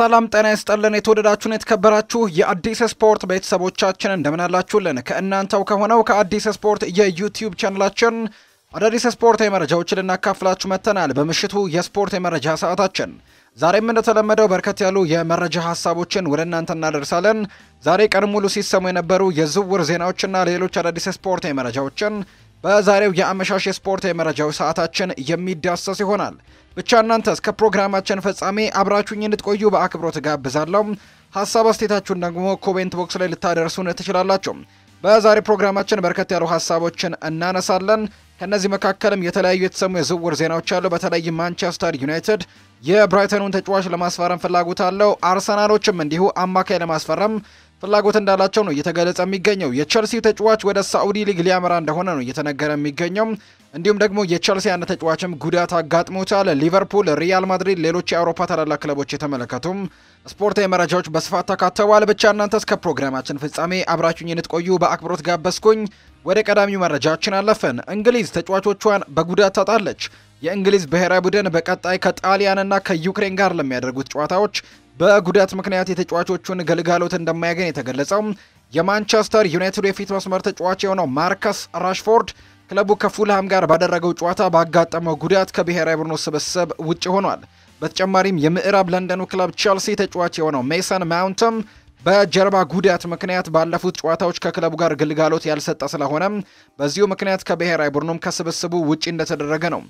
ሰላም ጤና ይስጠልን። የተወደዳችሁን የተከበራችሁ የአዲስ ስፖርት ቤተሰቦቻችን እንደምናላችሁልን ከእናንተው ከሆነው ከአዲስ ስፖርት የዩቲዩብ ቻናላችን አዳዲስ ስፖርታዊ መረጃዎችን ልናካፍላችሁ መጥተናል። በምሽቱ የስፖርት የመረጃ ሰዓታችን ዛሬም እንደተለመደው በርከት ያሉ የመረጃ ሀሳቦችን ወደ እናንተ እናደርሳለን። ዛሬ ቀን ሙሉ ሲሰሙ የነበሩ የዝውውር ዜናዎችና ሌሎች አዳዲስ ስፖርታዊ መረጃዎችን በዛሬው የአመሻሽ የስፖርት የመረጃው ሰዓታችን የሚዳሰስ ይሆናል። ብቻ እናንተ እስከ ፕሮግራማችን ፍጻሜ አብራችሁኝ እንድትቆዩ በአክብሮት ጋብዛለሁ። ሀሳብ አስተያየታችሁን ደግሞ ኮሜንት ቦክስ ላይ ልታደርሱን ትችላላችሁ። በዛሬ ፕሮግራማችን በርከት ያሉ ሀሳቦችን እናነሳለን። ከእነዚህ መካከልም የተለያዩ የተሰሙ የዝውውር ዜናዎች አሉ። በተለይ ማንቸስተር ዩናይትድ የብራይተኑን ተጫዋች ለማስፈረም ፍላጎት አለው። አርሰናሎችም እንዲሁ አማካይ ለማስፈረም ፍላጎት እንዳላቸው ነው እየተገለጸ የሚገኘው። የቸልሲው ተጫዋች ወደ ሳዑዲ ሊግ ሊያመራ እንደሆነ ነው እየተነገረ የሚገኘው። እንዲሁም ደግሞ የቸልሲ አንድ ተጫዋችም ጉዳት አጋጥሞታል። ሊቨርፑል፣ ሪያል ማድሪድ፣ ሌሎች የአውሮፓ ታላላቅ ክለቦች የተመለከቱም ስፖርታዊ መረጃዎች በስፋት ተካተዋል። ብቻ እናንተ እስከ ፕሮግራማችን ፍጻሜ አብራችሁኝ እንድትቆዩ በአክብሮት ጋበዝኩኝ። ወደ ቀዳሚው መረጃችን አለፈን። እንግሊዝ ተጫዋቾቿን በጉዳት ታጣለች። የእንግሊዝ ብሔራዊ ቡድን በቀጣይ ከጣሊያንና ከዩክሬን ጋር ለሚያደርጉት ጨዋታዎች በጉዳት ምክንያት የተጫዋቾቹን ግልጋሎት እንደማያገኝ የተገለጸው የማንቸስተር ዩናይትድ የፊት መስመር ተጫዋች የሆነው ማርከስ ራሽፎርድ ክለቡ ከፉልሃም ጋር ባደረገው ጨዋታ ባጋጠመው ጉዳት ከብሔራዊ ቡድኑ ስብስብ ውጭ ሆኗል። በተጨማሪም የምዕራብ ለንደኑ ክለብ ቼልሲ ተጫዋች የሆነው ሜሰን ማውንትም በጀርባ ጉዳት ምክንያት ባለፉት ጨዋታዎች ከክለቡ ጋር ግልጋሎት ያልሰጠ ስለሆነ በዚሁ ምክንያት ከብሔራዊ ቡድኑም ከስብስቡ ውጪ እንደተደረገ ነው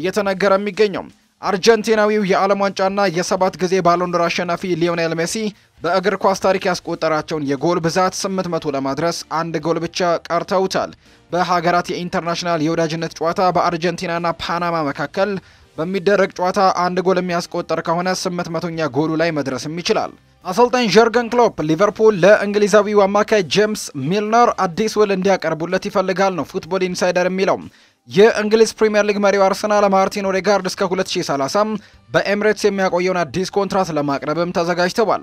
እየተነገረ የሚገኘው። አርጀንቲናዊው የዓለም ዋንጫና የሰባት ጊዜ ባሎንዶር አሸናፊ ሊዮኔል ሜሲ በእግር ኳስ ታሪክ ያስቆጠራቸውን የጎል ብዛት 800 ለማድረስ አንድ ጎል ብቻ ቀርተውታል። በሀገራት የኢንተርናሽናል የወዳጅነት ጨዋታ በአርጀንቲናና ፓናማ መካከል በሚደረግ ጨዋታ አንድ ጎል የሚያስቆጠር ከሆነ 800ኛ ጎሉ ላይ መድረስም ይችላል። አሰልጣኝ ጀርገን ክሎፕ ሊቨርፑል ለእንግሊዛዊው አማካይ ጄምስ ሚልነር አዲስ ውል እንዲያቀርቡለት ይፈልጋል ነው ፉትቦል ኢንሳይደር የሚለው። የእንግሊዝ ፕሪምየር ሊግ መሪው አርሰናል ማርቲን ኦዴጋርድ እስከ 2030 በኤምሬትስ የሚያቆየውን አዲስ ኮንትራት ለማቅረብም ተዘጋጅተዋል።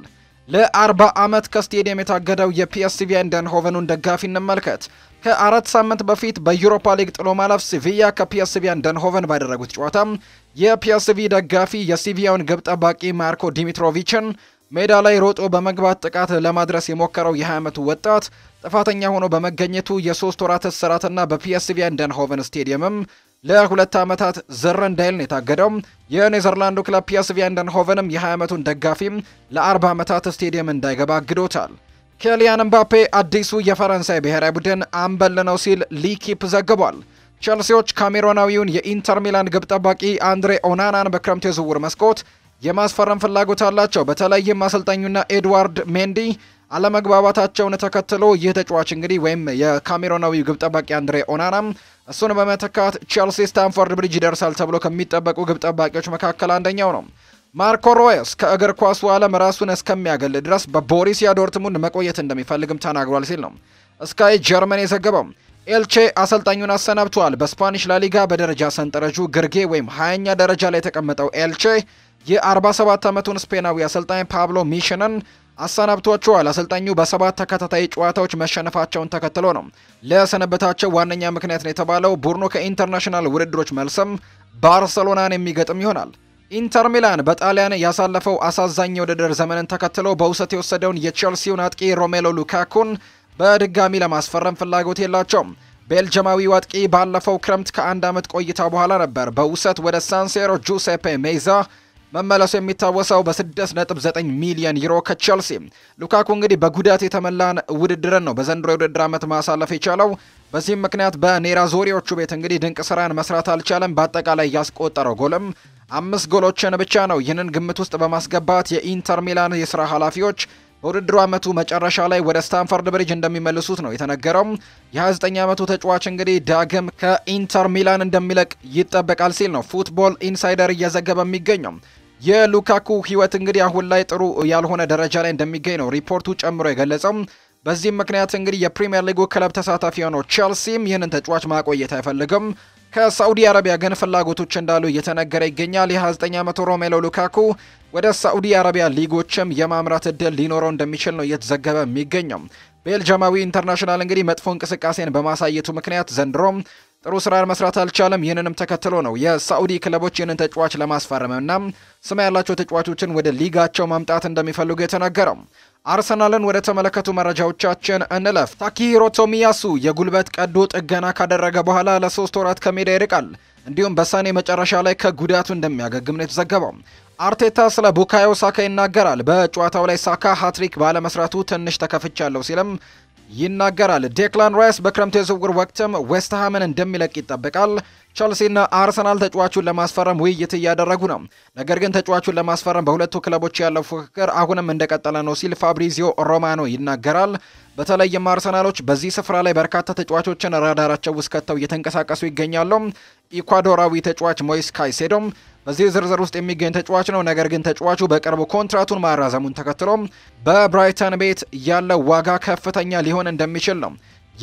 ለ40 ዓመት ከስቴዲየም የታገደው የፒኤስቪ አይንድሆቨኑን ደጋፊ እንመልከት። ከአራት ሳምንት በፊት በዩሮፓ ሊግ ጥሎ ማለፍ ሲቪያ ከፒኤስቪ አይንድሆቨን ባደረጉት ጨዋታ የፒኤስቪ ደጋፊ የሲቪያውን ግብ ጠባቂ ማርኮ ዲሚትሮቪችን ሜዳ ላይ ሮጦ በመግባት ጥቃት ለማድረስ የሞከረው የ20 ዓመቱ ወጣት ጥፋተኛ ሆኖ በመገኘቱ የሶስት ወራት እስራትና በፒኤስቪ አይንድሆቨን ስቴዲየምም ለሁለት ዓመታት ዝር እንዳይል ነው የታገደው። የኔዘርላንዱ ክለብ ፒኤስቪ አይንድሆቨንም የ20 ዓመቱን ደጋፊም ለ40 ዓመታት ስቴዲየም እንዳይገባ አግዶታል። ኬሊያን ምባፔ አዲሱ የፈረንሳይ ብሔራዊ ቡድን አምበል ነው ሲል ሊኪፕ ዘግቧል። ቸልሲዎች ካሜሮናዊውን የኢንተር ሚላን ግብ ጠባቂ አንድሬ ኦናናን በክረምቱ የዝውውር መስኮት የማስፈረም ፍላጎት አላቸው። በተለይም አሰልጣኙና ኤድዋርድ ሜንዲ አለመግባባታቸውን ተከትሎ ይህ ተጫዋች እንግዲህ ወይም የካሜሮናዊው ግብ ጠባቂ አንድሬ ኦናናም እሱን በመተካት ቼልሲ ስታንፎርድ ብሪጅ ይደርሳል ተብሎ ከሚጠበቁ ግብ ጠባቂዎች መካከል አንደኛው ነው። ማርኮ ሮየስ ከእግር ኳሱ ዓለም ራሱን እስከሚያገል ድረስ በቦሪሲያ ዶርትሙንድ መቆየት እንደሚፈልግም ተናግሯል ሲል ነው እስካይ ጀርመን የዘገበው። ኤልቼ አሰልጣኙን አሰናብተዋል። በስፓኒሽ ላሊጋ በደረጃ ሰንጠረዡ ግርጌ ወይም ሀያኛ ደረጃ ላይ የተቀመጠው ኤልቼ የ47 ዓመቱን ስፔናዊ አሰልጣኝ ፓብሎ ሚሽንን አሰናብቷቸዋል። አሰልጣኙ በሰባት ተከታታይ ጨዋታዎች መሸነፋቸውን ተከትሎ ነው ለሰነበታቸው ዋነኛ ምክንያት ነው የተባለው። ቡድኑ ከኢንተርናሽናል ውድድሮች መልስም ባርሰሎናን የሚገጥም ይሆናል። ኢንተር ሚላን በጣሊያን ያሳለፈው አሳዛኝ የውድድር ዘመንን ተከትሎ በውሰት የወሰደውን የቼልሲውን አጥቂ ሮሜሎ ሉካኩን በድጋሚ ለማስፈረም ፍላጎት የላቸውም። ቤልጅማዊው አጥቂ ባለፈው ክረምት ከአንድ ዓመት ቆይታ በኋላ ነበር በውሰት ወደ ሳንሴሮ ጁሴፔ ሜዛ መመለሱ የሚታወሰው በ6.9 ሚሊዮን ዩሮ ከቼልሲ። ሉካኩ እንግዲህ በጉዳት የተመላን ውድድርን ነው በዘንድሮ የውድድር ዓመት ማሳለፍ የቻለው። በዚህም ምክንያት በኔራ ዞሪዎቹ ቤት እንግዲህ ድንቅ ስራን መስራት አልቻለም። በአጠቃላይ ያስቆጠረው ጎልም አምስት ጎሎችን ብቻ ነው። ይህንን ግምት ውስጥ በማስገባት የኢንተር ሚላን የስራ ኃላፊዎች በውድድሩ ዓመቱ መጨረሻ ላይ ወደ ስታንፈርድ ብሪጅ እንደሚመልሱት ነው የተነገረው። የ29 ዓመቱ ተጫዋች እንግዲህ ዳግም ከኢንተር ሚላን እንደሚለቅ ይጠበቃል ሲል ነው ፉትቦል ኢንሳይደር እየዘገበ የሚገኘው። የሉካኩ ህይወት እንግዲህ አሁን ላይ ጥሩ ያልሆነ ደረጃ ላይ እንደሚገኝ ነው ሪፖርቱ ጨምሮ የገለጸው። በዚህም ምክንያት እንግዲህ የፕሪምየር ሊጉ ክለብ ተሳታፊ የሆነው ቼልሲም ይህንን ተጫዋች ማቆየት አይፈልግም። ከሳዑዲ አረቢያ ግን ፍላጎቶች እንዳሉ እየተነገረ ይገኛል። የ29 ዓመቱ ሮሜሎ ሉካኩ ወደ ሳዑዲ አረቢያ ሊጎችም የማምራት እድል ሊኖረው እንደሚችል ነው እየተዘገበ የሚገኘው። ቤልጅማዊ ኢንተርናሽናል እንግዲህ መጥፎ እንቅስቃሴን በማሳየቱ ምክንያት ዘንድሮም ጥሩ ስራ መስራት አልቻለም። ይህንንም ተከትሎ ነው የሳዑዲ ክለቦች ይህንን ተጫዋች ለማስፈረምና ስማ ያላቸው ተጫዋቾችን ወደ ሊጋቸው ማምጣት እንደሚፈልጉ የተነገረው። አርሰናልን ወደ ተመለከቱ መረጃዎቻችን እንለፍ። ታኪሂሮ ቶሚያሱ የጉልበት ቀዶ ጥገና ካደረገ በኋላ ለሶስት ወራት ከሜዳ ይርቃል። እንዲሁም በሰኔ መጨረሻ ላይ ከጉዳቱ እንደሚያገግም ነው የተዘገበው። አርቴታ ስለ ቡካዮ ሳካ ይናገራል። በጨዋታው ላይ ሳካ ሃትሪክ ባለመስራቱ ትንሽ ተከፍቻለሁ ሲልም ይናገራል። ዴክላን ራይስ በክረምቱ የዝውውር ወቅትም ዌስትሃምን እንደሚለቅ ይጠበቃል። ቸልሲና አርሰናል ተጫዋቹን ለማስፈረም ውይይት እያደረጉ ነው። ነገር ግን ተጫዋቹን ለማስፈረም በሁለቱ ክለቦች ያለው ፉክክር አሁንም እንደቀጠለ ነው ሲል ፋብሪዚዮ ሮማኖ ይናገራል። በተለይም አርሰናሎች በዚህ ስፍራ ላይ በርካታ ተጫዋቾችን ራዳራቸው ውስጥ ከተው እየተንቀሳቀሱ ይገኛሉ። ኢኳዶራዊ ተጫዋች ሞይስ ካይሴዶም በዚህ ዝርዝር ውስጥ የሚገኝ ተጫዋች ነው። ነገር ግን ተጫዋቹ በቅርቡ ኮንትራቱን ማራዘሙን ተከትሎም በብራይተን ቤት ያለው ዋጋ ከፍተኛ ሊሆን እንደሚችል ነው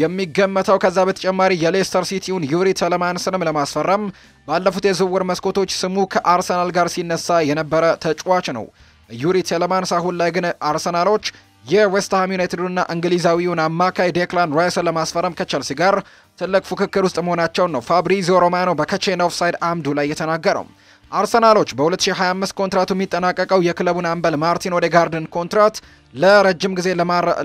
የሚገመተው። ከዛ በተጨማሪ የሌስተር ሲቲውን ዩሪ ተለማንስንም ለማስፈረም ባለፉት የዝውውር መስኮቶች ስሙ ከአርሰናል ጋር ሲነሳ የነበረ ተጫዋች ነው። ዩሪ ተለማንስ አሁን ላይ ግን አርሰናሎች የዌስትሃም ዩናይትዱና እንግሊዛዊውን አማካይ ዴክላን ራይስን ለማስፈረም ከቸልሲ ጋር ትልቅ ፉክክር ውስጥ መሆናቸውን ነው ፋብሪዚዮ ሮማኖ በከቼን ኦፍሳይድ አምዱ ላይ የተናገረው። አርሰናሎች በ2025 ኮንትራቱ የሚጠናቀቀው የክለቡን አምበል ማርቲን ኦዴጋርድን ኮንትራት ለረጅም ጊዜ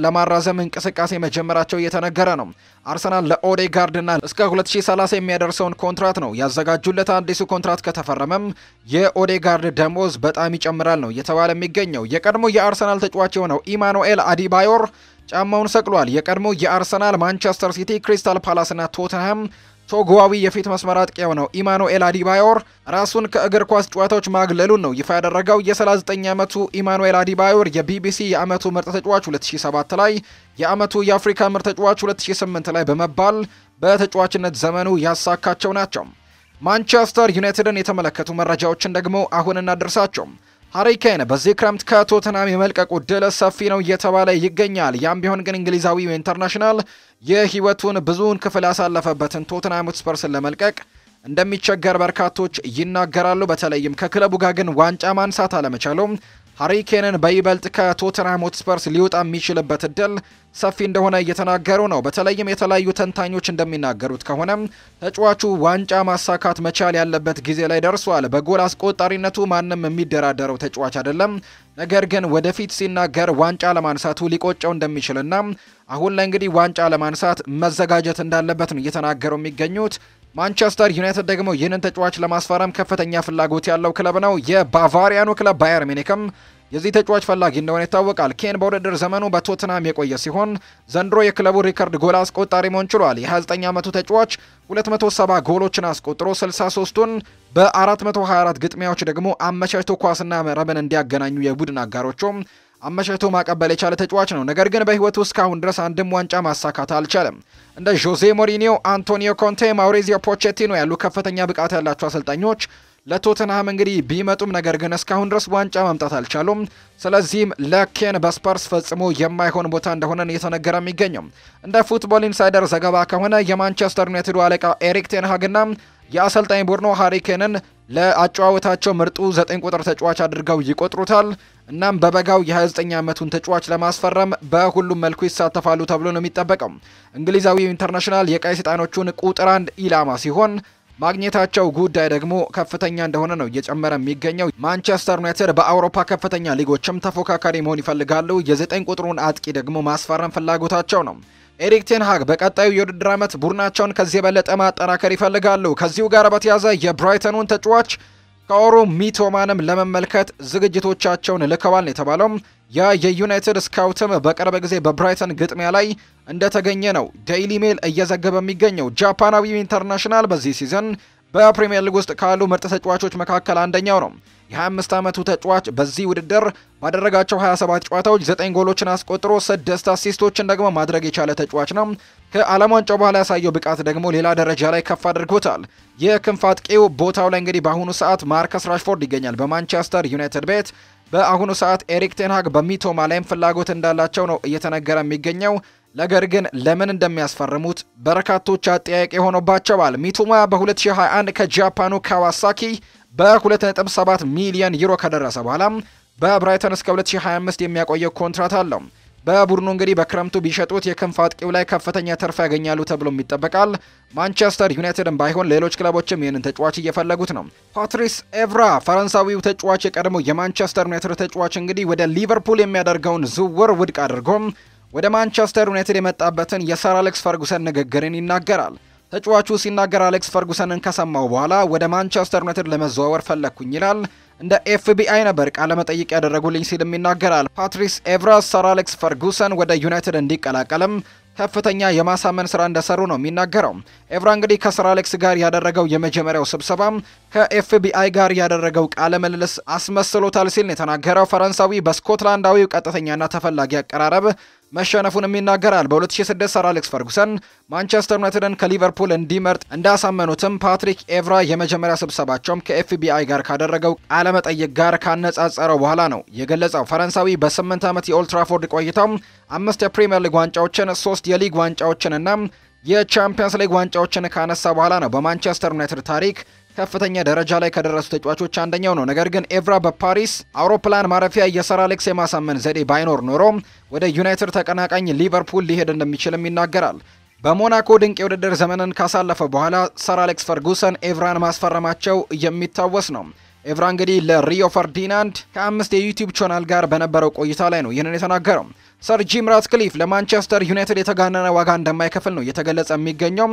ለማራዘም እንቅስቃሴ መጀመራቸው እየተነገረ ነው። አርሰናል ለኦዴጋርድና እስከ 2030 የሚያደርሰውን ኮንትራት ነው ያዘጋጁለት። አዲሱ ኮንትራት ከተፈረመም የኦዴጋርድ ደሞዝ በጣም ይጨምራል ነው እየተባለ የሚገኘው። የቀድሞ የአርሰናል ተጫዋች የሆነው ኢማኑኤል አዲባዮር ጫማውን ሰቅሏል። የቀድሞ የአርሰናል፣ ማንቸስተር ሲቲ፣ ክሪስታል ፓላስና ቶተንሃም ቶጎዋዊ የፊት መስመር አጥቂ ነው ኢማኑኤል አዲባዮር ራሱን ከእግር ኳስ ጨዋታዎች ማግለሉን ነው ይፋ ያደረገው። የ39 ዓመቱ ኢማኑኤል አዲባዮር የቢቢሲ የዓመቱ ምርጥ ተጫዋች 2007 ላይ የዓመቱ የአፍሪካ ምርጥ ተጫዋች 2008 ላይ በመባል በተጫዋችነት ዘመኑ ያሳካቸው ናቸው። ማንቸስተር ዩናይትድን የተመለከቱ መረጃዎችን ደግሞ አሁን እናደርሳቸው። ሃሪኬን በዚህ ክረምት ከቶተናም የመልቀቁ ዕድል ሰፊ ነው እየተባለ ይገኛል። ያም ቢሆን ግን እንግሊዛዊው ኢንተርናሽናል የህይወቱን ብዙውን ክፍል ያሳለፈበትን ቶተናም ሆትስፐርስን ለመልቀቅ እንደሚቸገር በርካቶች ይናገራሉ። በተለይም ከክለቡ ጋር ግን ዋንጫ ማንሳት አለመቻሉም ሃሪኬንን በይበልጥ ከቶተናም ሆትስፐርስ ሊወጣ የሚችልበት እድል ሰፊ እንደሆነ እየተናገሩ ነው። በተለይም የተለያዩ ተንታኞች እንደሚናገሩት ከሆነ ተጫዋቹ ዋንጫ ማሳካት መቻል ያለበት ጊዜ ላይ ደርሷል። በጎል አስቆጣሪነቱ ማንም የሚደራደረው ተጫዋች አይደለም። ነገር ግን ወደፊት ሲናገር ዋንጫ ለማንሳቱ ሊቆጨው እንደሚችልና አሁን ላይ እንግዲህ ዋንጫ ለማንሳት መዘጋጀት እንዳለበት ነው እየተናገሩ የሚገኙት። ማንቸስተር ዩናይትድ ደግሞ ይህንን ተጫዋች ለማስፈረም ከፍተኛ ፍላጎት ያለው ክለብ ነው። የባቫሪያኑ ክለብ ባየር ሚኒክም የዚህ ተጫዋች ፈላጊ እንደሆነ ይታወቃል። ኬን በውድድር ዘመኑ በቶትናም የቆየ ሲሆን ዘንድሮ የክለቡ ሪከርድ ጎል አስቆጣሪ መሆን ችሏል። የ29 ዓመቱ ተጫዋች 270 ጎሎችን አስቆጥሮ 63ቱን በ424 ግጥሚያዎች ደግሞ አመቻችቶ ኳስና መረብን እንዲያገናኙ የቡድን አጋሮቹም አመቻችቶ ማቀበል የቻለ ተጫዋች ነው። ነገር ግን በህይወቱ እስካሁን ድረስ አንድም ዋንጫ ማሳካት አልቻለም። እንደ ዦዜ ሞሪኒዮ፣ አንቶኒዮ ኮንቴ፣ ማውሬዚዮ ፖቼቲኖ ያሉ ከፍተኛ ብቃት ያላቸው አሰልጣኞች ለቶተንሃም እንግዲህ ቢመጡም ነገር ግን እስካሁን ድረስ ዋንጫ ማምጣት አልቻሉም። ስለዚህም ለኬን በስፐርስ ፈጽሞ የማይሆን ቦታ እንደሆነ እየተነገረ የሚገኘው እንደ ፉትቦል ኢንሳይደር ዘገባ ከሆነ የማንቸስተር ዩናይትዱ አለቃ ኤሪክ ቴንሃግና የአሰልጣኝ ቡድኖ ሃሪኬንን ለአጨዋወታቸው ምርጡ ዘጠኝ ቁጥር ተጫዋች አድርገው ይቆጥሩታል። እናም በበጋው የ29 ዓመቱን ተጫዋች ለማስፈረም በሁሉም መልኩ ይሳተፋሉ ተብሎ ነው የሚጠበቀው። እንግሊዛዊው ኢንተርናሽናል የቀይ ሰይጣኖቹን ቁጥር አንድ ኢላማ ሲሆን ማግኘታቸው ጉዳይ ደግሞ ከፍተኛ እንደሆነ ነው እየጨመረ የሚገኘው። ማንቸስተር ዩናይትድ በአውሮፓ ከፍተኛ ሊጎችም ተፎካካሪ መሆን ይፈልጋሉ። የዘጠኝ ቁጥሩን አጥቂ ደግሞ ማስፈረም ፍላጎታቸው ነው። ኤሪክ ቴንሃግ በቀጣዩ የውድድር ዓመት ቡድናቸውን ከዚህ የበለጠ ማጠናከር ይፈልጋሉ። ከዚሁ ጋር በተያያዘ የብራይተኑን ተጫዋች ካኦሩ ሚቶማንም ለመመልከት ዝግጅቶቻቸውን ልከዋል ነው የተባለው። ያ የዩናይትድ ስካውትም በቅርብ ጊዜ በብራይተን ግጥሚያ ላይ እንደተገኘ ነው ዴይሊ ሜል እየዘገበ የሚገኘው። ጃፓናዊው ኢንተርናሽናል በዚህ ሲዘን በፕሪምየር ሊግ ውስጥ ካሉ ምርጥ ተጫዋቾች መካከል አንደኛው ነው። የ25 ዓመቱ ተጫዋች በዚህ ውድድር ባደረጋቸው 27 ጨዋታዎች 9 ጎሎችን አስቆጥሮ 6 አሲስቶችን ደግሞ ማድረግ የቻለ ተጫዋች ነው። ከዓለም ዋንጫው በኋላ ያሳየው ብቃት ደግሞ ሌላ ደረጃ ላይ ከፍ አድርጎታል። የክንፍ አጥቂው ቦታው ላይ እንግዲህ በአሁኑ ሰዓት ማርከስ ራሽፎርድ ይገኛል። በማንቸስተር ዩናይትድ ቤት በአሁኑ ሰዓት ኤሪክ ቴንሃግ በሚቶማ ላይም ፍላጎት እንዳላቸው ነው እየተነገረ የሚገኘው። ነገር ግን ለምን እንደሚያስፈርሙት በርካቶች አጠያቂ ሆኖባቸዋል። ሚቱማ በ2021 ከጃፓኑ ካዋሳኪ በ2.7 ሚሊዮን ዩሮ ከደረሰ በኋላ በብራይተን እስከ 2025 የሚያቆየው ኮንትራት አለው። በቡድኑ እንግዲህ በክረምቱ ቢሸጡት የክንፍ አጥቂው ላይ ከፍተኛ ትርፍ ያገኛሉ ተብሎም ይጠበቃል። ማንቸስተር ዩናይትድን ባይሆን ሌሎች ክለቦችም ይህንን ተጫዋች እየፈለጉት ነው። ፓትሪስ ኤቭራ ፈረንሳዊው ተጫዋች የቀድሞ የማንቸስተር ዩናይትድ ተጫዋች እንግዲህ ወደ ሊቨርፑል የሚያደርገውን ዝውውር ውድቅ አድርጎም ወደ ማንቸስተር ዩናይትድ የመጣበትን የሰር አሌክስ ፈርጉሰን ንግግርን ይናገራል። ተጫዋቹ ሲናገር አሌክስ ፈርጉሰንን ከሰማው በኋላ ወደ ማንቸስተር ዩናይትድ ለመዘዋወር ፈለግኩኝ ይላል። እንደ ኤፍቢአይ ነበር ቃለ መጠይቅ ያደረጉልኝ ሲልም ይናገራል። ፓትሪስ ኤቭራስ ሰር አሌክስ ፈርጉሰን ወደ ዩናይትድ እንዲቀላቀልም ከፍተኛ የማሳመን ስራ እንደሰሩ ነው የሚናገረው። ኤቭራ እንግዲህ ከሰር አሌክስ ጋር ያደረገው የመጀመሪያው ስብሰባ ከኤፍቢአይ ጋር ያደረገው ቃለ ምልልስ አስመስሎታል ሲል ነው የተናገረው። ፈረንሳዊ በስኮትላንዳዊው ቀጥተኛና ተፈላጊ አቀራረብ መሸነፉንም ይናገራል። በ2006 ሰር አሌክስ ፈርጉሰን ማንቸስተር ዩናይትድን ከሊቨርፑል እንዲመርጥ እንዳሳመኑትም ፓትሪክ ኤቭራ የመጀመሪያ ስብሰባቸውም ከኤፍቢአይ ጋር ካደረገው ቃለመጠይቅ ጋር ካነጻጸረው በኋላ ነው የገለጸው። ፈረንሳዊ በ8 ዓመት የኦልትራፎርድ ቆይታው አምስት የፕሪምየር ሊግ ዋንጫዎችን፣ ሶስት የሊግ ዋንጫዎችንና የቻምፒየንስ ሊግ ዋንጫዎችን ካነሳ በኋላ ነው በማንቸስተር ዩናይትድ ታሪክ ከፍተኛ ደረጃ ላይ ከደረሱ ተጫዋቾች አንደኛው ነው። ነገር ግን ኤቭራ በፓሪስ አውሮፕላን ማረፊያ የሰር አሌክስ የማሳመን ዘዴ ባይኖር ኖሮ ወደ ዩናይትድ ተቀናቃኝ ሊቨርፑል ሊሄድ እንደሚችልም ይናገራል። በሞናኮ ድንቅ የውድድር ዘመንን ካሳለፈ በኋላ ሰር አሌክስ ፈርጉሰን ኤቭራን ማስፈረማቸው የሚታወስ ነው። ኤቭራ እንግዲህ ለሪዮ ፈርዲናንድ ከአምስት የዩቲዩብ ቻናል ጋር በነበረው ቆይታ ላይ ነው ይህንን የተናገረው። ሰር ጂም ራትክሊፍ ለማንቸስተር ዩናይትድ የተጋነነ ዋጋ እንደማይከፍል ነው እየተገለጸ የሚገኘው።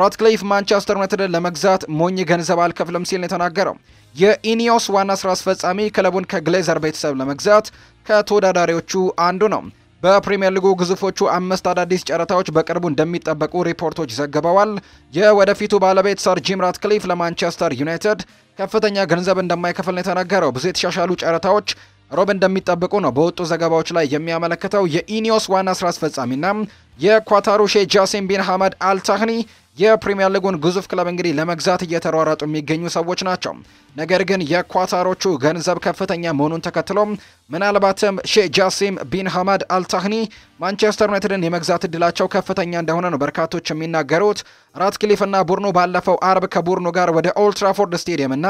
ራትክሊፍ ማንቸስተር ዩናይትድን ለመግዛት ሞኝ ገንዘብ አልከፍልም ሲል ነው የተናገረው። የኢኒዮስ ዋና ስራ አስፈጻሚ ክለቡን ከግሌዘር ቤተሰብ ለመግዛት ከተወዳዳሪዎቹ አንዱ ነው። በፕሪምየር ሊጉ ግዙፎቹ አምስት አዳዲስ ጨረታዎች በቅርቡ እንደሚጠበቁ ሪፖርቶች ዘግበዋል። የወደፊቱ ባለቤት ሰር ጂም ራትክሊፍ ለማንቸስተር ዩናይትድ ከፍተኛ ገንዘብ እንደማይከፍል ነው የተናገረው። ብዙ የተሻሻሉ ጨረታዎች ሮብ እንደሚጠብቁ ነው በወጡ ዘገባዎች ላይ የሚያመለክተው። የኢኒዮስ ዋና ስራ አስፈጻሚና የኳታሩ ሼህ ጃሲም ቢን ሐመድ አልታህኒ የፕሪምየር ሊጉን ግዙፍ ክለብ እንግዲህ ለመግዛት እየተሯሯጡ የሚገኙ ሰዎች ናቸው። ነገር ግን የኳታሮቹ ገንዘብ ከፍተኛ መሆኑን ተከትሎ ምናልባትም ሼህ ጃሲም ቢን ሐማድ አልታህኒ ማንቸስተር ዩናይትድን የመግዛት እድላቸው ከፍተኛ እንደሆነ ነው በርካቶች የሚናገሩት። ራትክሊፍና ቡርኖ ባለፈው አርብ ከቡርኖ ጋር ወደ ኦልትራፎርድ ስቴዲየም እና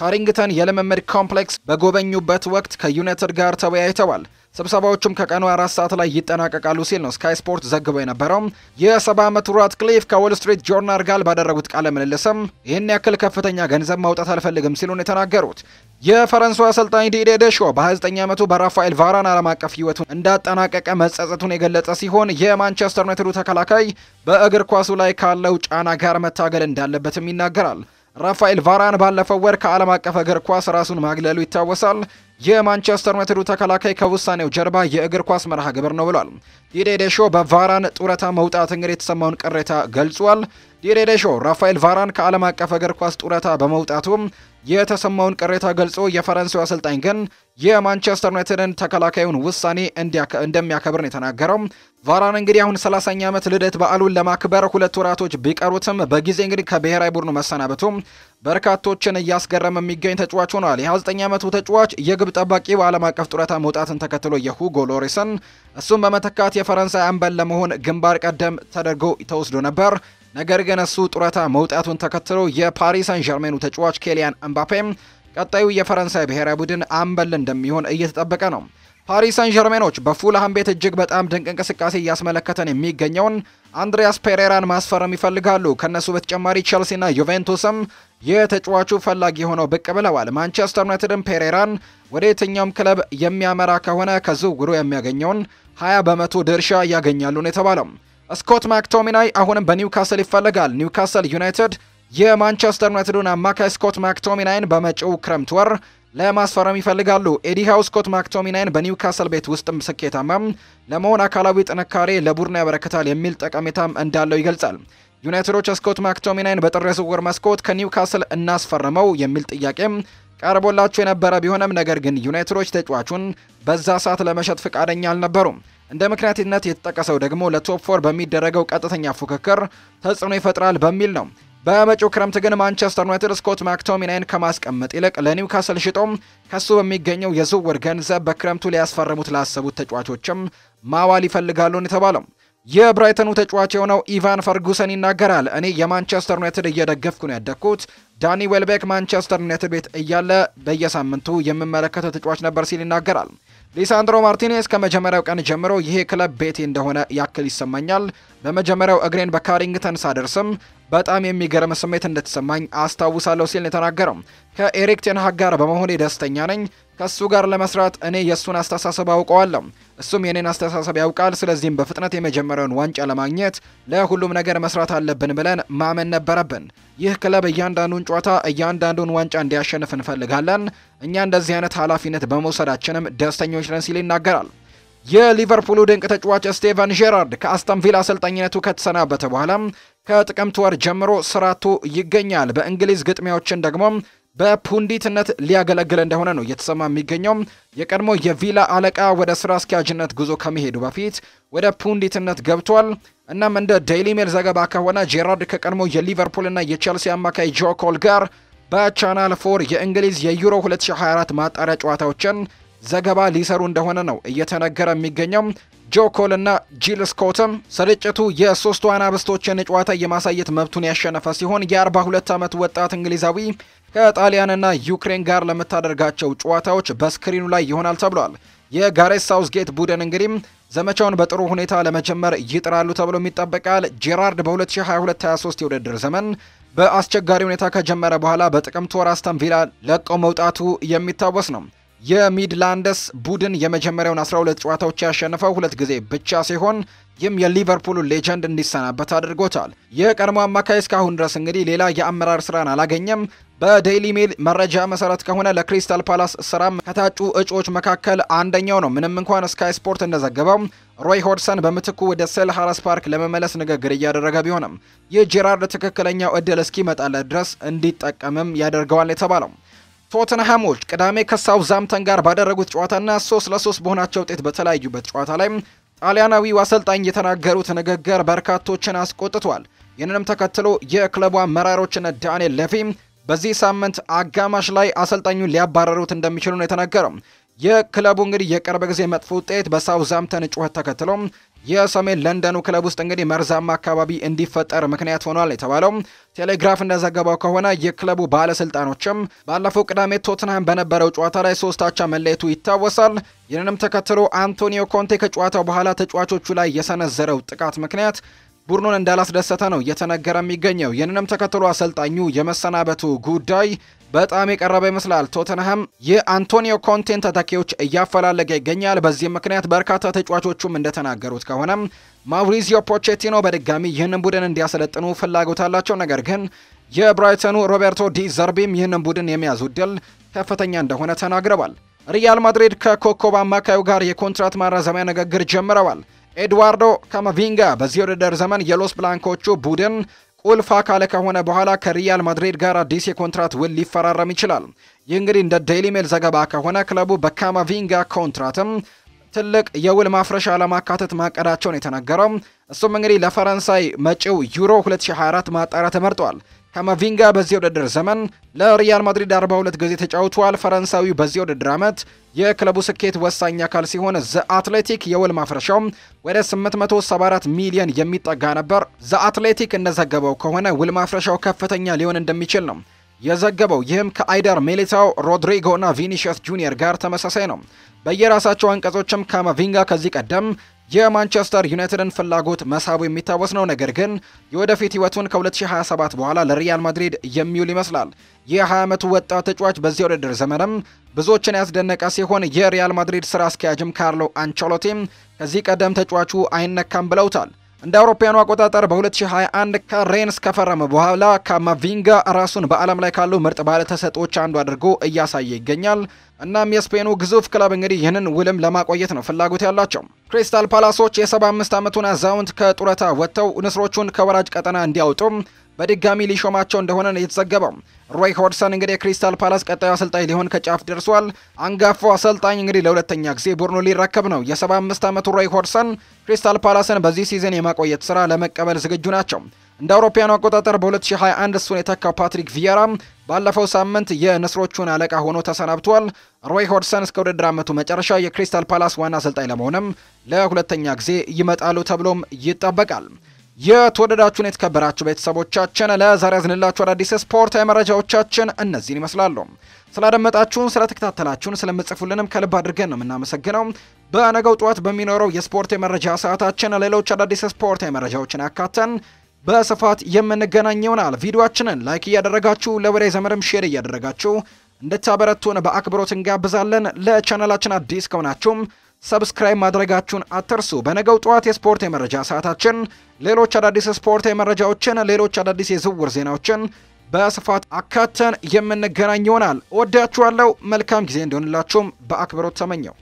ካሪንግተን የልምምድ ኮምፕሌክስ በጎበኙበት ወቅት ከዩናይትድ ጋር ተወያይተዋል። ስብሰባዎቹም ከቀኑ አራት ሰዓት ላይ ይጠናቀቃሉ ሲል ነው ስካይ ስፖርት ዘግቦ የነበረው። የሰባ ዓመቱ ራትክሊፍ ከዎል ስትሪት ጆርናል ጋር ባደረጉት ቃለ ምልልስም ይህን ያክል ከፍተኛ ገንዘብ ማውጣት አልፈልግም ሲሉን የተናገሩት። የፈረንሳይ አሰልጣኝ ዲዴ ደሾ በ29 ዓመቱ በራፋኤል ቫራን ዓለም አቀፍ ህይወቱን እንዳጠናቀቀ መጸጸቱን የገለጸ ሲሆን የማንቸስተር ዩናይትዱ ተከላካይ በእግር ኳሱ ላይ ካለው ጫና ጋር መታገል እንዳለበትም ይናገራል። ራፋኤል ቫራን ባለፈው ወር ከዓለም አቀፍ እግር ኳስ ራሱን ማግለሉ ይታወሳል። የማንቸስተር ዩናይትዱ ተከላካይ ከውሳኔው ጀርባ የእግር ኳስ መርሃ ግብር ነው ብሏል። ዲዴ ደሾ በቫራን ጡረታ መውጣት እንግዲህ የተሰማውን ቅሬታ ገልጿል። ዲዴ ደሾ ራፋኤል ቫራን ከዓለም አቀፍ እግር ኳስ ጡረታ በመውጣቱም የተሰማውን ቅሬታ ገልጾ የፈረንሳዩ አሰልጣኝ ግን የማንቸስተር ዩናይትድን ተከላካዩን ውሳኔ እንደሚያከብር ነው የተናገረው። ቫራን እንግዲህ አሁን 30ኛ ዓመት ልደት በዓሉን ለማክበር ሁለት ወራቶች ቢቀሩትም በጊዜ እንግዲህ ከብሔራዊ ቡድኑ መሰናበቱ በርካቶችን እያስገረመ የሚገኝ ተጫዋች ሆኗል። የ29 ዓመቱ ተጫዋች የግብ ጠባቂ በዓለም አቀፍ ጡረታ መውጣትን ተከትሎ የሁጎ ሎሪስን እሱም በመተካት የፈረንሳይ አምበል ለመሆን ግንባር ቀደም ተደርጎ ተወስዶ ነበር። ነገር ግን እሱ ጡረታ መውጣቱን ተከትሎ የፓሪስ ሳን ዠርሜኑ ተጫዋች ኬሊያን እምባፔም ቀጣዩ የፈረንሳይ ብሔራዊ ቡድን አምበል እንደሚሆን እየተጠበቀ ነው። ፓሪስ ሳን ዠርሜኖች በፉልሃም ቤት እጅግ በጣም ድንቅ እንቅስቃሴ እያስመለከተን የሚገኘውን አንድሪያስ ፔሬራን ማስፈረም ይፈልጋሉ። ከነሱ በተጨማሪ ቼልሲና ዩቬንቱስም የተጫዋቹ ፈላጊ ሆነው ብቅ ብለዋል። ማንቸስተር ዩናይትድን ፔሬራን ወደ የትኛውም ክለብ የሚያመራ ከሆነ ከዝውውሩ የሚያገኘውን 20 በመቶ ድርሻ ያገኛሉ ነው የተባለው። ስኮት ማክቶሚናይ አሁንም በኒውካስል ይፈለጋል። ኒውካስል ዩናይትድ የማንቸስተር ዩናይትዱን አማካይ ስኮት ማክቶሚናይን በመጪው ክረምት ወር ለማስፈረም ይፈልጋሉ። ኤዲሃው ስኮት ማክቶሚናይን በኒውካስል ቤት ውስጥም ስኬታማ ለመሆን አካላዊ ጥንካሬ ለቡድኑ ያበረክታል የሚል ጠቀሜታም እንዳለው ይገልጻል። ዩናይትዶች ስኮት ማክቶሚናይን በጥር የዝውውር መስኮት ከኒውካስል እናስፈርመው የሚል ጥያቄም ቀርቦላቸው የነበረ ቢሆንም ነገር ግን ዩናይትዶች ተጫዋቹን በዛ ሰዓት ለመሸጥ ፈቃደኛ አልነበሩም። እንደ ምክንያትነት የተጠቀሰው ደግሞ ለቶፕ ፎር በሚደረገው ቀጥተኛ ፉክክር ተጽዕኖ ይፈጥራል በሚል ነው። በመጪው ክረምት ግን ማንቸስተር ዩናይትድ ስኮት ማክቶሚናይን ከማስቀመጥ ይልቅ ለኒውካስል ሽጦም ከሱ በሚገኘው የዝውውር ገንዘብ በክረምቱ ሊያስፈርሙት ላሰቡት ተጫዋቾችም ማዋል ይፈልጋሉን የተባለው የብራይተኑ ተጫዋች የሆነው ኢቫን ፈርጉሰን ይናገራል። እኔ የማንቸስተር ዩናይትድ እየደገፍኩ ነው ያደግኩት። ዳኒ ዌልቤክ ማንቸስተር ዩናይትድ ቤት እያለ በየሳምንቱ የምመለከተው ተጫዋች ነበር ሲል ይናገራል። ሊሳንድሮ ማርቲኔስ ከመጀመሪያው ቀን ጀምሮ ይሄ ክለብ ቤቴ እንደሆነ ያክል ይሰማኛል። በመጀመሪያው እግሬን በካሪንግተን ሳደርስም በጣም የሚገርም ስሜት እንደተሰማኝ አስታውሳለሁ ሲል የተናገረው። ከኤሪክ ቴንሃግ ጋር በመሆኔ ደስተኛ ነኝ። ከእሱ ጋር ለመስራት እኔ የእሱን አስተሳሰብ አውቀዋለሁ። እሱም የኔን አስተሳሰብ ያውቃል። ስለዚህም በፍጥነት የመጀመሪያውን ዋንጫ ለማግኘት ለሁሉም ነገር መስራት አለብን ብለን ማመን ነበረብን። ይህ ክለብ እያንዳንዱን ጨዋታ፣ እያንዳንዱን ዋንጫ እንዲያሸንፍ እንፈልጋለን። እኛ እንደዚህ አይነት ኃላፊነት በመውሰዳችንም ደስተኞች ነን ሲል ይናገራል። የሊቨርፑሉ ድንቅ ተጫዋች ስቴቨን ጄራርድ ከአስተን ቪላ አሰልጣኝነቱ ከተሰናበተ በኋላ ከጥቅምት ወር ጀምሮ ስራቱ ይገኛል። በእንግሊዝ ግጥሚያዎችን ደግሞ በፑንዲትነት ሊያገለግል እንደሆነ ነው እየተሰማ የሚገኘው። የቀድሞ የቪላ አለቃ ወደ ስራ አስኪያጅነት ጉዞ ከመሄዱ በፊት ወደ ፑንዲትነት ገብቷል። እናም እንደ ዴይሊ ሜል ዘገባ ከሆነ ጄራርድ ከቀድሞ የሊቨርፑልና የቼልሲ አማካይ ጆ ኮል ጋር በቻናል ፎር የእንግሊዝ የዩሮ 2024 ማጣሪያ ጨዋታዎችን ዘገባ ሊሰሩ እንደሆነ ነው እየተነገረ የሚገኘው። ጆ ኮል እና ጂል ስኮትም ስርጭቱ የሶስቱ አናብስቶችን ጨዋታ የማሳየት መብቱን ያሸነፈ ሲሆን የ42 ዓመት ወጣት እንግሊዛዊ ከጣሊያንና ዩክሬን ጋር ለምታደርጋቸው ጨዋታዎች በስክሪኑ ላይ ይሆናል ተብሏል። የጋሬስ ሳውዝጌት ቡድን እንግዲህ ዘመቻውን በጥሩ ሁኔታ ለመጀመር ይጥራሉ ተብሎ ይጠበቃል። ጄራርድ በ2022/23 የውድድር ዘመን በአስቸጋሪ ሁኔታ ከጀመረ በኋላ በጥቅምት ወር አስተን ቪላ ለቀው መውጣቱ የሚታወስ ነው። የሚድላንደስ ቡድን የመጀመሪያውን 12 ጨዋታዎች ያሸነፈው ሁለት ጊዜ ብቻ ሲሆን ይህም የሊቨርፑሉ ሌጀንድ እንዲሰናበት አድርጎታል። የቀድሞ አማካይ እስካሁን ድረስ እንግዲህ ሌላ የአመራር ስራን አላገኘም። በዴይሊ ሜል መረጃ መሰረት ከሆነ ለክሪስታል ፓላስ ስራም ከታጩ እጩዎች መካከል አንደኛው ነው። ምንም እንኳን ስካይ ስፖርት እንደዘገበው ሮይ ሆድሰን በምትኩ ወደ ሴል ሃራስ ፓርክ ለመመለስ ንግግር እያደረገ ቢሆንም ይህ ጄራርድ ትክክለኛው እድል እስኪመጣለት ድረስ እንዲጠቀምም ያደርገዋል የተባለው ቶተንሃሞች ቅዳሜ ከሳውዛምተን ጋር ባደረጉት ጨዋታና ሶስት ለሶስት በሆናቸው ውጤት በተለያዩበት ጨዋታ ላይ ጣሊያናዊው አሰልጣኝ የተናገሩት ንግግር በርካቶችን አስቆጥቷል። ይህንንም ተከትሎ የክለቡ አመራሮችና ዳንኤል ለፊ በዚህ ሳምንት አጋማሽ ላይ አሰልጣኙን ሊያባረሩት እንደሚችሉ ነው የተነገረው። የክለቡ እንግዲህ የቅርብ ጊዜ መጥፎ ውጤት በሳውዛምተን ጩኸት ተከትሎ የሰሜን ለንደኑ ክለብ ውስጥ እንግዲህ መርዛማ አካባቢ እንዲፈጠር ምክንያት ሆኗል የተባለው ቴሌግራፍ እንደዘገባው ከሆነ የክለቡ ባለስልጣኖችም ባለፈው ቅዳሜ ቶትንሃም በነበረው ጨዋታ ላይ ሶስት አቻ መለየቱ ይታወሳል። ይህንንም ተከትሎ አንቶኒዮ ኮንቴ ከጨዋታው በኋላ ተጫዋቾቹ ላይ የሰነዘረው ጥቃት ምክንያት ቡድኑን እንዳላስደሰተ ነው እየተነገረ የሚገኘው። ይህንንም ተከትሎ አሰልጣኙ የመሰናበቱ ጉዳይ በጣም የቀረበ ይመስላል። ቶተንሃም የአንቶኒዮ ኮንቴን ተተኪዎች እያፈላለገ ይገኛል። በዚህም ምክንያት በርካታ ተጫዋቾቹም እንደተናገሩት ከሆነ ማውሪዚዮ ፖቼቲኖ በድጋሚ ይህንን ቡድን እንዲያሰለጥኑ ፍላጎት አላቸው። ነገር ግን የብራይተኑ ሮቤርቶ ዲ ዘርቢም ይህንን ቡድን የመያዙ ከፍተኛ እንደሆነ ተናግረዋል። ሪያል ማድሪድ ከኮከብ አማካዩ ጋር የኮንትራት ማራዘሚያ ንግግር ጀምረዋል። ኤድዋርዶ ካማቪንጋ በዚህ ውድድር ዘመን የሎስ ብላንኮቹ ቡድን ቁልፍ አካል ከሆነ በኋላ ከሪያል ማድሪድ ጋር አዲስ የኮንትራት ውል ሊፈራረም ይችላል። ይህ እንግዲህ እንደ ዴይሊ ሜል ዘገባ ከሆነ ክለቡ በካማቪንጋ ኮንትራትም ትልቅ የውል ማፍረሻ ለማካተት ማቀዳቸውን የተነገረው እሱም እንግዲህ ለፈረንሳይ መጪው ዩሮ 2024 ማጣሪያ ተመርጧል። ካማቪንጋ በዚህ ውድድር ዘመን ለሪያል ማድሪድ 42 ጊዜ ተጫውቷል። ፈረንሳዊው በዚህ ውድድር ዓመት የክለቡ ስኬት ወሳኝ አካል ሲሆን ዘ አትሌቲክ የውል ማፍረሻው ወደ 874 ሚሊዮን የሚጠጋ ነበር። ዘ አትሌቲክ እንደዘገበው ከሆነ ውል ማፍረሻው ከፍተኛ ሊሆን እንደሚችል ነው የዘገበው። ይህም ከአይደር ሜሊታው፣ ሮድሪጎ እና ጁኒየር ጋር ተመሳሳይ ነው። በየራሳቸው አንቀጾችም ካማቪንጋ ከዚህ ቀደም የማንቸስተር ዩናይትድን ፍላጎት መሳቡ የሚታወስ ነው። ነገር ግን የወደፊት ህይወቱን ከ2027 በኋላ ለሪያል ማድሪድ የሚውል ይመስላል። የ20 ዓመቱ ወጣት ተጫዋች በዚህ ውድድር ዘመንም ብዙዎችን ያስደነቀ ሲሆን የሪያል ማድሪድ ስራ አስኪያጅም ካርሎ አንቸሎቲም ከዚህ ቀደም ተጫዋቹ አይነካም ብለውታል። እንደ አውሮፓውያኑ አቆጣጠር በ2021 ከሬንስ ከፈረመ በኋላ ካማቪንጋ ራሱን በዓለም ላይ ካሉ ምርጥ ባለተሰጦች አንዱ አድርጎ እያሳየ ይገኛል። እናም የስፔኑ ግዙፍ ክለብ እንግዲህ ይህንን ውልም ለማቆየት ነው ፍላጎት ያላቸው። ክሪስታል ፓላሶች የ75 ዓመቱን አዛውንት ከጡረታ ወጥተው ንስሮቹን ከወራጅ ቀጠና እንዲያወጡም በድጋሚ ሊሾማቸው እንደሆነ ነው የተዘገበው። ሮይ ሆድሰን እንግዲህ የክሪስታል ፓላስ ቀጣዩ አሰልጣኝ ሊሆን ከጫፍ ደርሷል። አንጋፋው አሰልጣኝ እንግዲህ ለሁለተኛ ጊዜ ቡድኑ ሊረከብ ነው። የ75 ዓመቱ ሮይ ሆድሰን ክሪስታል ፓላስን በዚህ ሲዝን የማቆየት ስራ ለመቀበል ዝግጁ ናቸው። እንደ አውሮፓውያኑ አቆጣጠር በ2021 እሱን የተካው ፓትሪክ ቪየራ ባለፈው ሳምንት የንስሮቹን አለቃ ሆኖ ተሰናብቷል። ሮይ ሆድሰን እስከ ውድድር ዓመቱ መጨረሻ የክሪስታል ፓላስ ዋና አሰልጣኝ ለመሆንም ለሁለተኛ ጊዜ ይመጣሉ ተብሎም ይጠበቃል። የተወደዳችሁን የተከበራችሁ ቤተሰቦቻችን ለዛሬ ያዝንላችሁ አዳዲስ ስፖርታዊ መረጃዎቻችን እነዚህን ይመስላሉ። ስላደመጣችሁን፣ ስለተከታተላችሁን፣ ስለምጽፉልንም ከልብ አድርገን ነው የምናመሰግነው። በነገው ጠዋት በሚኖረው የስፖርት የመረጃ ሰዓታችን ሌሎች አዳዲስ ስፖርታዊ መረጃዎችን አካተን በስፋት የምንገናኝ ይሆናል። ቪዲዮችንን ላይክ እያደረጋችሁ ለወዳጅ ዘመድም ሼር እያደረጋችሁ እንድታበረቱን በአክብሮት እንጋብዛለን። ለቻናላችን አዲስ ከሆናችሁም ሰብስክራይብ ማድረጋችሁን አትርሱ። በነገው ጠዋት የስፖርት የመረጃ ሰዓታችን ሌሎች አዳዲስ ስፖርት የመረጃዎችን፣ ሌሎች አዳዲስ የዝውውር ዜናዎችን በስፋት አካተን የምንገናኝ ይሆናል። እወዳችኋለሁ። መልካም ጊዜ እንዲሆንላችሁም በአክብሮት ተመኘው።